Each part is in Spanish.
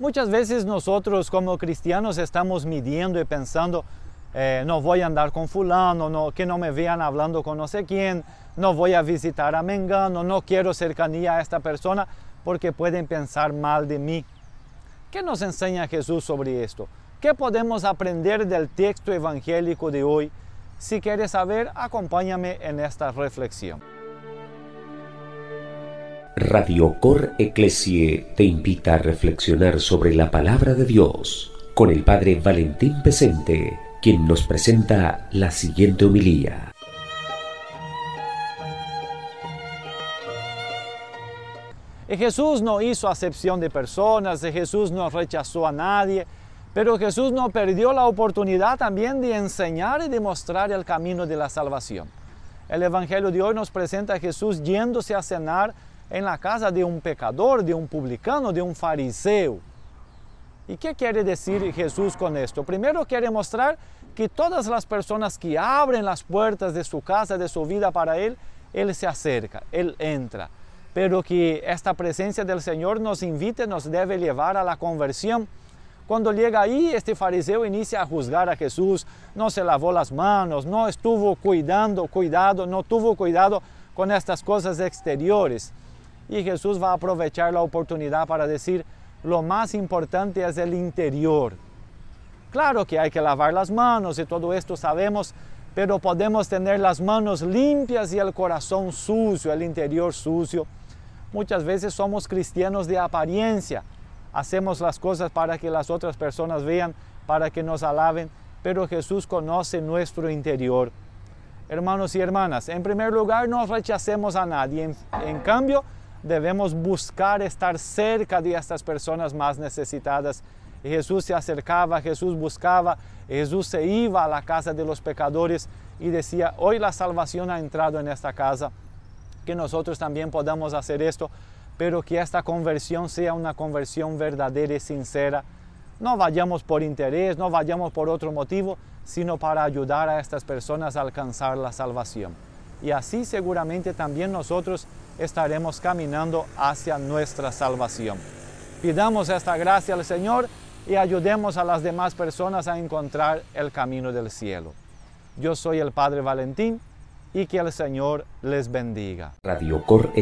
Muchas veces nosotros como cristianos estamos midiendo y pensando, eh, no voy a andar con fulano, que no me vean hablando con no sé quién, no voy a visitar a Mengano, no quiero cercanía a esta persona porque pueden pensar mal de mí. ¿Qué nos enseña Jesús sobre esto? ¿Qué podemos aprender del texto evangélico de hoy? Si quieres saber, acompáñame en esta reflexión. Radio Cor Ecclesie te invita a reflexionar sobre la palabra de Dios con el Padre Valentín Pesente, quien nos presenta la siguiente homilía. Jesús no hizo acepción de personas, Jesús no rechazó a nadie, pero Jesús no perdió la oportunidad también de enseñar y de mostrar el camino de la salvación. El Evangelio de hoy nos presenta a Jesús yéndose a cenar en em la casa de un um pecador, de un um publicano, de un um fariseo. ¿Y e qué quiere decir Jesús con esto? Primero quiere mostrar que todas las personas que abren las puertas de su casa, de su vida para Él, Él se acerca, Él entra. Pero que esta presencia del Señor nos invite, nos debe llevar a la conversión. Cuando llega ahí, este fariseo inicia a juzgar a Jesús, no se lavó las manos, no estuvo cuidando, cuidado, no tuvo cuidado con estas cosas exteriores y Jesús va a aprovechar la oportunidad para decir, lo más importante es el interior. Claro que hay que lavar las manos y todo esto sabemos, pero podemos tener las manos limpias y el corazón sucio, el interior sucio. Muchas veces somos cristianos de apariencia, hacemos las cosas para que las otras personas vean, para que nos alaben, pero Jesús conoce nuestro interior. Hermanos y hermanas, en primer lugar no rechacemos a nadie, en, cambio, debemos buscar estar cerca de estas personas más necesitadas. Jesús se acercaba, Jesús buscaba, Jesús se iba a la casa de los pecadores y decía, hoy la salvación ha entrado en esta casa, que nosotros también podamos hacer esto, pero que esta conversión sea una conversión verdadera y sincera. No vayamos por interés, no vayamos por otro motivo, sino para ayudar a estas personas a alcanzar la salvación. Y así seguramente también nosotros estaremos caminando hacia nuestra salvación. Pidamos esta gracia al Señor y ayudemos a las demás personas a encontrar el camino del cielo. Yo soy el Padre Valentín y que el Señor les bendiga. Radio Cor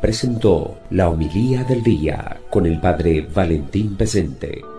presentó la homilía del día con el Padre Valentín presente.